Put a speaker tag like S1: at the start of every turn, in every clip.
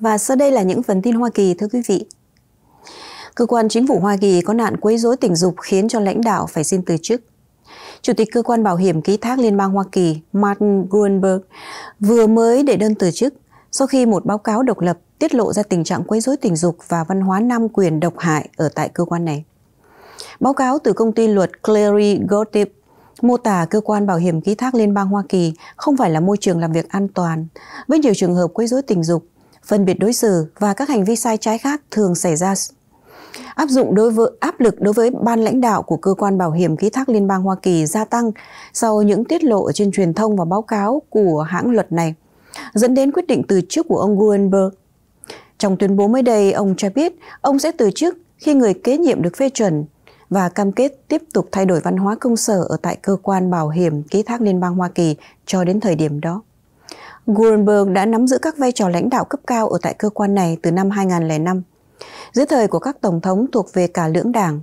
S1: Và sau đây là những phần tin Hoa Kỳ thưa quý vị. Cơ quan chính phủ Hoa Kỳ có nạn quấy rối tình dục khiến cho lãnh đạo phải xin từ chức. Chủ tịch cơ quan bảo hiểm ký thác Liên bang Hoa Kỳ Martin Grunberg vừa mới để đơn từ chức sau khi một báo cáo độc lập tiết lộ ra tình trạng quấy rối tình dục và văn hóa nam quyền độc hại ở tại cơ quan này. Báo cáo từ công ty luật Clary Gottlieb mô tả cơ quan bảo hiểm ký thác Liên bang Hoa Kỳ không phải là môi trường làm việc an toàn, với nhiều trường hợp quấy rối tình dục, phân biệt đối xử và các hành vi sai trái khác thường xảy ra áp dụng đối với áp lực đối với ban lãnh đạo của cơ quan bảo hiểm khí thác liên bang Hoa Kỳ gia tăng sau những tiết lộ trên truyền thông và báo cáo của hãng luật này, dẫn đến quyết định từ chức của ông Greenberg Trong tuyên bố mới đây, ông cho biết ông sẽ từ chức khi người kế nhiệm được phê chuẩn và cam kết tiếp tục thay đổi văn hóa công sở ở tại cơ quan bảo hiểm ký thác liên bang Hoa Kỳ cho đến thời điểm đó. Gurenberg đã nắm giữ các vai trò lãnh đạo cấp cao ở tại cơ quan này từ năm 2005, dưới thời của các tổng thống thuộc về cả lưỡng đảng.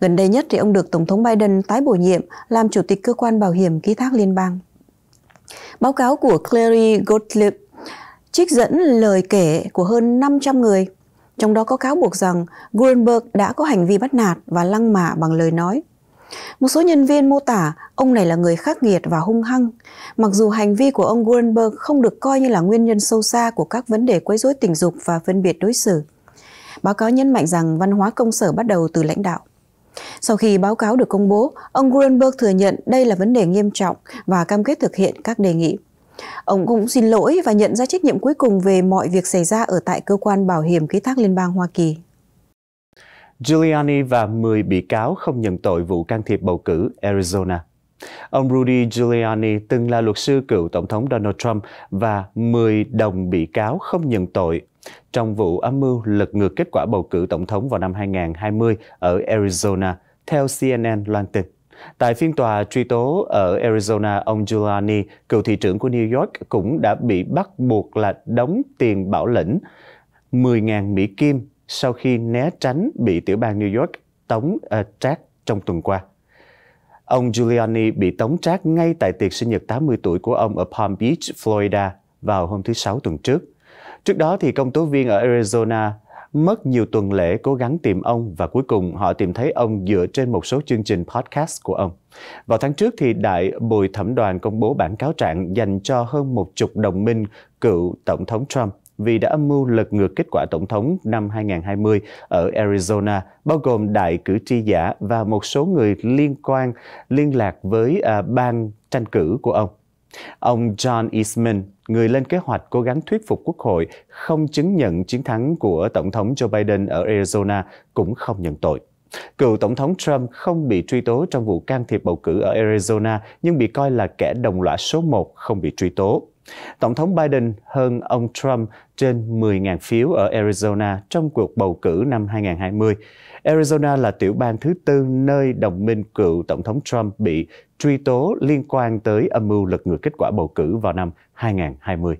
S1: Gần đây nhất thì ông được Tổng thống Biden tái bổ nhiệm làm chủ tịch cơ quan bảo hiểm ký thác liên bang. Báo cáo của Clary Gottlieb trích dẫn lời kể của hơn 500 người, trong đó có cáo buộc rằng Gurenberg đã có hành vi bắt nạt và lăng mạ bằng lời nói – một số nhân viên mô tả ông này là người khắc nghiệt và hung hăng. Mặc dù hành vi của ông Greenberg không được coi như là nguyên nhân sâu xa của các vấn đề quấy rối tình dục và phân biệt đối xử. Báo cáo nhấn mạnh rằng văn hóa công sở bắt đầu từ lãnh đạo. Sau khi báo cáo được công bố, ông Greenberg thừa nhận đây là vấn đề nghiêm trọng và cam kết thực hiện các đề nghị. Ông cũng xin lỗi và nhận ra trách nhiệm cuối cùng về mọi việc xảy ra ở tại cơ quan bảo hiểm ký thác liên bang
S2: Hoa Kỳ. Giuliani và 10 bị cáo không nhận tội vụ can thiệp bầu cử Arizona. Ông Rudy Giuliani từng là luật sư cựu Tổng thống Donald Trump và 10 đồng bị cáo không nhận tội trong vụ âm mưu lật ngược kết quả bầu cử tổng thống vào năm 2020 ở Arizona, theo CNN loan tin. Tại phiên tòa truy tố ở Arizona, ông Giuliani, cựu thị trưởng của New York, cũng đã bị bắt buộc là đóng tiền bảo lãnh 10.000 Mỹ Kim sau khi né tránh bị tiểu bang New York tống uh, trác trong tuần qua. Ông Giuliani bị tống trác ngay tại tiệc sinh nhật 80 tuổi của ông ở Palm Beach, Florida vào hôm thứ Sáu tuần trước. Trước đó thì công tố viên ở Arizona mất nhiều tuần lễ cố gắng tìm ông và cuối cùng họ tìm thấy ông dựa trên một số chương trình podcast của ông. Vào tháng trước thì đại bồi thẩm đoàn công bố bản cáo trạng dành cho hơn một chục đồng minh cựu Tổng thống Trump vì đã âm mưu lật ngược kết quả tổng thống năm 2020 ở Arizona, bao gồm đại cử tri giả và một số người liên quan liên lạc với à, ban tranh cử của ông. Ông John Eastman, người lên kế hoạch cố gắng thuyết phục Quốc hội không chứng nhận chiến thắng của Tổng thống Joe Biden ở Arizona, cũng không nhận tội. Cựu Tổng thống Trump không bị truy tố trong vụ can thiệp bầu cử ở Arizona, nhưng bị coi là kẻ đồng lõa số 1 không bị truy tố. Tổng thống Biden hơn ông Trump trên 10.000 phiếu ở Arizona trong cuộc bầu cử năm 2020. Arizona là tiểu bang thứ tư nơi đồng minh cựu Tổng thống Trump bị truy tố liên quan tới âm mưu lật ngược kết quả bầu cử vào năm 2020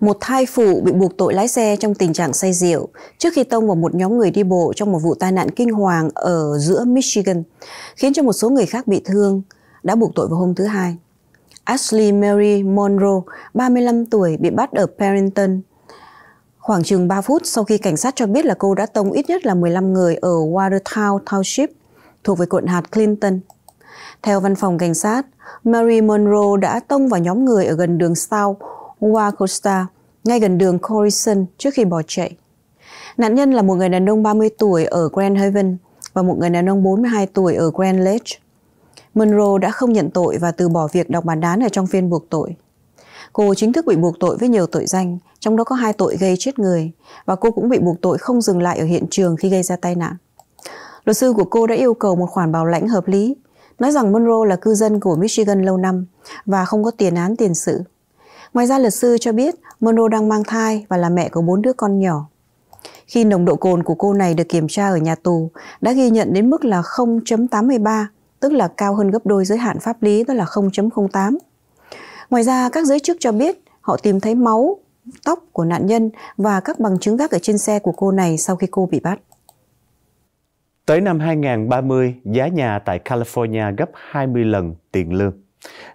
S1: một thai phụ bị buộc tội lái xe trong tình trạng say rượu trước khi tông vào một nhóm người đi bộ trong một vụ tai nạn kinh hoàng ở giữa Michigan, khiến cho một số người khác bị thương, đã buộc tội vào hôm thứ Hai. Ashley Mary Monroe, 35 tuổi, bị bắt ở Parenton. Khoảng chừng 3 phút sau khi cảnh sát cho biết là cô đã tông ít nhất là 15 người ở Watertown Township, thuộc về quận hạt Clinton. Theo văn phòng cảnh sát, Mary Monroe đã tông vào nhóm người ở gần đường South Wacosta, ngay gần đường Corison, trước khi bỏ chạy. Nạn nhân là một người đàn ông 30 tuổi ở Grand Haven và một người đàn ông 42 tuổi ở Grand Lake. Monroe đã không nhận tội và từ bỏ việc đọc bản đán ở trong phiên buộc tội. Cô chính thức bị buộc tội với nhiều tội danh, trong đó có hai tội gây chết người, và cô cũng bị buộc tội không dừng lại ở hiện trường khi gây ra tai nạn. Luật sư của cô đã yêu cầu một khoản bảo lãnh hợp lý, nói rằng Monroe là cư dân của Michigan lâu năm và không có tiền án tiền sự. Ngoài ra luật sư cho biết Monroe đang mang thai và là mẹ của bốn đứa con nhỏ. Khi nồng độ cồn của cô này được kiểm tra ở nhà tù đã ghi nhận đến mức là 0.83 tức là cao hơn gấp đôi giới hạn pháp lý đó là 0.08. Ngoài ra, các giới chức cho biết họ tìm thấy máu, tóc của nạn nhân và các bằng chứng khác ở trên xe của cô này sau khi cô bị bắt.
S2: Tới năm 2030, giá nhà tại California gấp 20 lần tiền lương.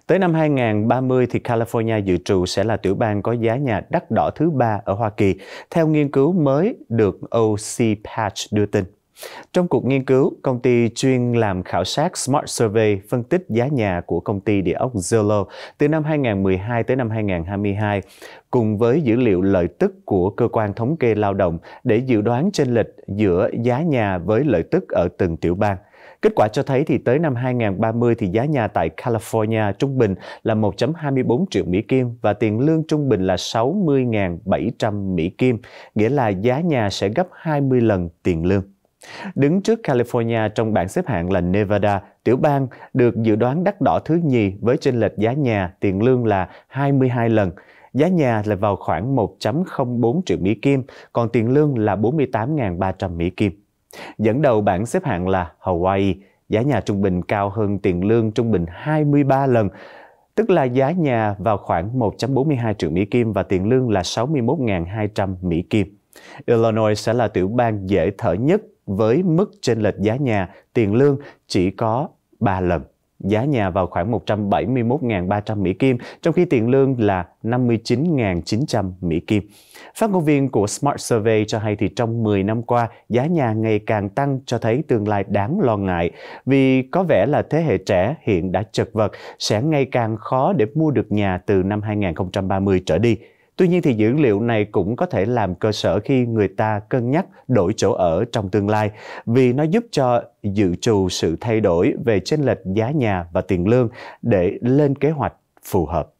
S2: Tới năm 2030 thì California dự trù sẽ là tiểu bang có giá nhà đắt đỏ thứ ba ở Hoa Kỳ, theo nghiên cứu mới được OC Patch đưa tin. Trong cuộc nghiên cứu, công ty chuyên làm khảo sát Smart Survey phân tích giá nhà của công ty địa ốc Zillow từ năm 2012 tới năm 2022, cùng với dữ liệu lợi tức của cơ quan thống kê lao động để dự đoán chênh lệch giữa giá nhà với lợi tức ở từng tiểu bang. Kết quả cho thấy thì tới năm 2030 thì giá nhà tại California trung bình là 1.24 triệu Mỹ Kim và tiền lương trung bình là 60.700 Mỹ Kim, nghĩa là giá nhà sẽ gấp 20 lần tiền lương. Đứng trước California trong bảng xếp hạng là Nevada, tiểu bang được dự đoán đắt đỏ thứ nhì với chênh lệch giá nhà tiền lương là 22 lần. Giá nhà là vào khoảng 1.04 triệu Mỹ Kim, còn tiền lương là 48.300 Mỹ Kim. Dẫn đầu bảng xếp hạng là Hawaii, giá nhà trung bình cao hơn tiền lương trung bình 23 lần, tức là giá nhà vào khoảng 1.42 triệu Mỹ Kim và tiền lương là 61.200 Mỹ Kim. Illinois sẽ là tiểu bang dễ thở nhất với mức chênh lệch giá nhà, tiền lương chỉ có 3 lần. Giá nhà vào khoảng 171.300 Mỹ Kim, trong khi tiền lương là 59.900 Mỹ Kim. Phát ngôn viên của Smart Survey cho hay thì trong 10 năm qua, giá nhà ngày càng tăng cho thấy tương lai đáng lo ngại vì có vẻ là thế hệ trẻ hiện đã chật vật sẽ ngày càng khó để mua được nhà từ năm 2030 trở đi. Tuy nhiên thì dữ liệu này cũng có thể làm cơ sở khi người ta cân nhắc đổi chỗ ở trong tương lai vì nó giúp cho dự trù sự thay đổi về chênh lệch giá nhà và tiền lương để lên kế hoạch phù hợp.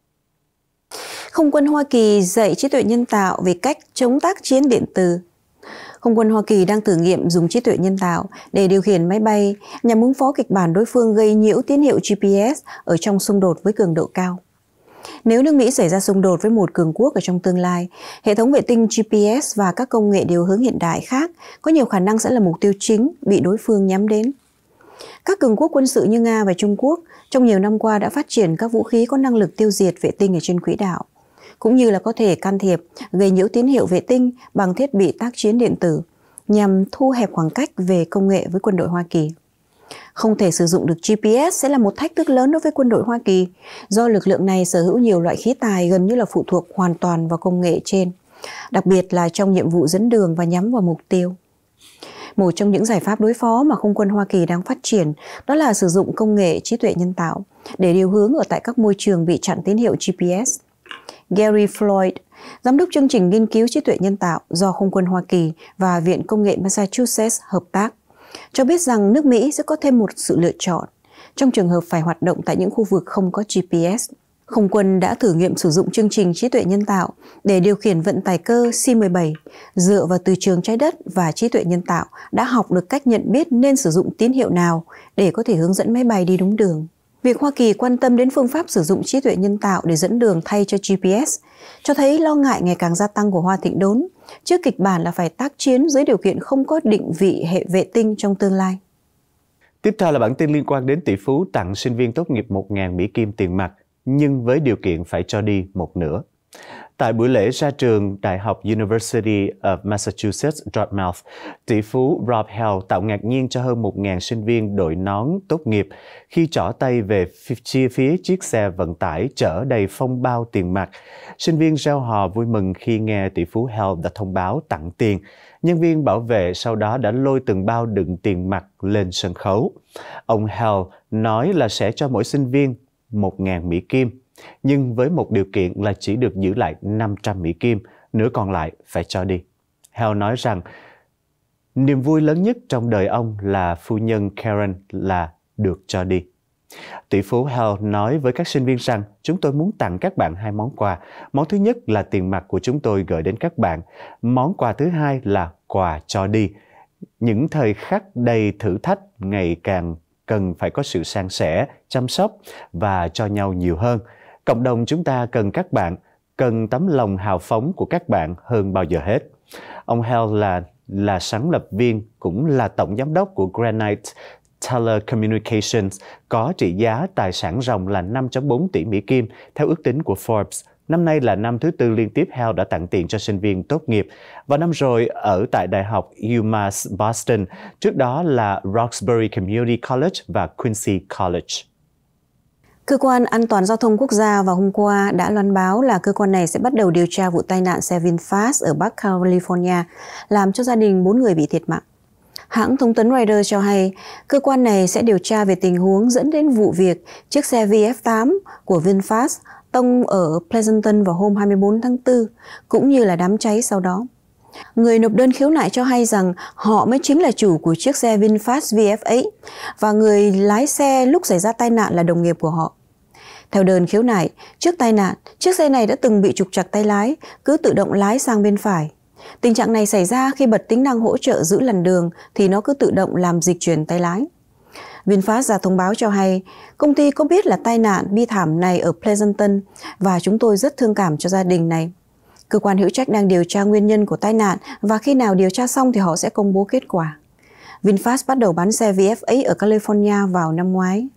S1: Không quân Hoa Kỳ dạy trí tuệ nhân tạo về cách chống tác chiến điện tử. Không quân Hoa Kỳ đang thử nghiệm dùng trí tuệ nhân tạo để điều khiển máy bay nhằm ứng phó kịch bản đối phương gây nhiễu tín hiệu GPS ở trong xung đột với cường độ cao. Nếu nước Mỹ xảy ra xung đột với một cường quốc ở trong tương lai, hệ thống vệ tinh GPS và các công nghệ điều hướng hiện đại khác có nhiều khả năng sẽ là mục tiêu chính bị đối phương nhắm đến. Các cường quốc quân sự như Nga và Trung Quốc trong nhiều năm qua đã phát triển các vũ khí có năng lực tiêu diệt vệ tinh ở trên quỹ đạo, cũng như là có thể can thiệp gây nhiễu tín hiệu vệ tinh bằng thiết bị tác chiến điện tử nhằm thu hẹp khoảng cách về công nghệ với quân đội Hoa Kỳ. Không thể sử dụng được GPS sẽ là một thách thức lớn đối với quân đội Hoa Kỳ, do lực lượng này sở hữu nhiều loại khí tài gần như là phụ thuộc hoàn toàn vào công nghệ trên, đặc biệt là trong nhiệm vụ dẫn đường và nhắm vào mục tiêu. Một trong những giải pháp đối phó mà không quân Hoa Kỳ đang phát triển đó là sử dụng công nghệ trí tuệ nhân tạo để điều hướng ở tại các môi trường bị chặn tín hiệu GPS. Gary Floyd, giám đốc chương trình nghiên cứu trí tuệ nhân tạo do không quân Hoa Kỳ và Viện Công nghệ Massachusetts hợp tác, cho biết rằng nước Mỹ sẽ có thêm một sự lựa chọn trong trường hợp phải hoạt động tại những khu vực không có GPS. Không quân đã thử nghiệm sử dụng chương trình trí tuệ nhân tạo để điều khiển vận tải cơ C-17 dựa vào từ trường trái đất và trí tuệ nhân tạo đã học được cách nhận biết nên sử dụng tín hiệu nào để có thể hướng dẫn máy bay đi đúng đường. Việc Hoa Kỳ quan tâm đến phương pháp sử dụng trí tuệ nhân tạo để dẫn đường thay cho GPS cho thấy lo ngại ngày càng gia tăng của Hoa Thịnh Đốn trước kịch bản là phải tác chiến dưới điều kiện không có định vị hệ vệ tinh trong tương lai.
S2: Tiếp theo là bản tin liên quan đến tỷ phú tặng sinh viên tốt nghiệp 1.000 Mỹ Kim tiền mặt nhưng với điều kiện phải cho đi một nửa. Tại buổi lễ ra trường Đại học University of Massachusetts Dartmouth, tỷ phú Rob Hell tạo ngạc nhiên cho hơn 1.000 sinh viên đội nón tốt nghiệp khi trỏ tay về chia phía chiếc xe vận tải chở đầy phong bao tiền mặt. Sinh viên reo hò vui mừng khi nghe tỷ phú Hell đã thông báo tặng tiền. Nhân viên bảo vệ sau đó đã lôi từng bao đựng tiền mặt lên sân khấu. Ông Hell nói là sẽ cho mỗi sinh viên 1.000 Mỹ Kim nhưng với một điều kiện là chỉ được giữ lại 500 Mỹ Kim, nửa còn lại phải cho đi. Hell nói rằng niềm vui lớn nhất trong đời ông là phu nhân Karen là được cho đi. Tỷ phú Hell nói với các sinh viên rằng chúng tôi muốn tặng các bạn hai món quà. Món thứ nhất là tiền mặt của chúng tôi gửi đến các bạn. Món quà thứ hai là quà cho đi. Những thời khắc đầy thử thách ngày càng cần phải có sự san sẻ, chăm sóc và cho nhau nhiều hơn – Cộng đồng chúng ta cần các bạn, cần tấm lòng hào phóng của các bạn hơn bao giờ hết. Ông Hell là là sáng lập viên cũng là tổng giám đốc của Granite Telecommunications có trị giá tài sản ròng là 5.4 tỷ Mỹ Kim theo ước tính của Forbes. Năm nay là năm thứ tư liên tiếp Hell đã tặng tiền cho sinh viên tốt nghiệp. Và năm rồi ở tại Đại học UMass Boston, trước đó là Roxbury Community College và Quincy College.
S1: Cơ quan An toàn Giao thông Quốc gia vào hôm qua đã loan báo là cơ quan này sẽ bắt đầu điều tra vụ tai nạn xe VinFast ở Bắc California, làm cho gia đình 4 người bị thiệt mạng. Hãng thông tấn Reuters cho hay, cơ quan này sẽ điều tra về tình huống dẫn đến vụ việc chiếc xe VF8 của VinFast tông ở Pleasanton vào hôm 24 tháng 4, cũng như là đám cháy sau đó. Người nộp đơn khiếu nại cho hay rằng họ mới chính là chủ của chiếc xe VinFast VF8 và người lái xe lúc xảy ra tai nạn là đồng nghiệp của họ. Theo đơn khiếu nại, trước tai nạn, chiếc xe này đã từng bị trục trặc tay lái, cứ tự động lái sang bên phải. Tình trạng này xảy ra khi bật tính năng hỗ trợ giữ làn đường thì nó cứ tự động làm dịch chuyển tay lái. VinFast ra thông báo cho hay, công ty có biết là tai nạn bi thảm này ở Pleasanton và chúng tôi rất thương cảm cho gia đình này. Cơ quan hữu trách đang điều tra nguyên nhân của tai nạn và khi nào điều tra xong thì họ sẽ công bố kết quả. VinFast bắt đầu bán xe VFA ở California vào năm ngoái.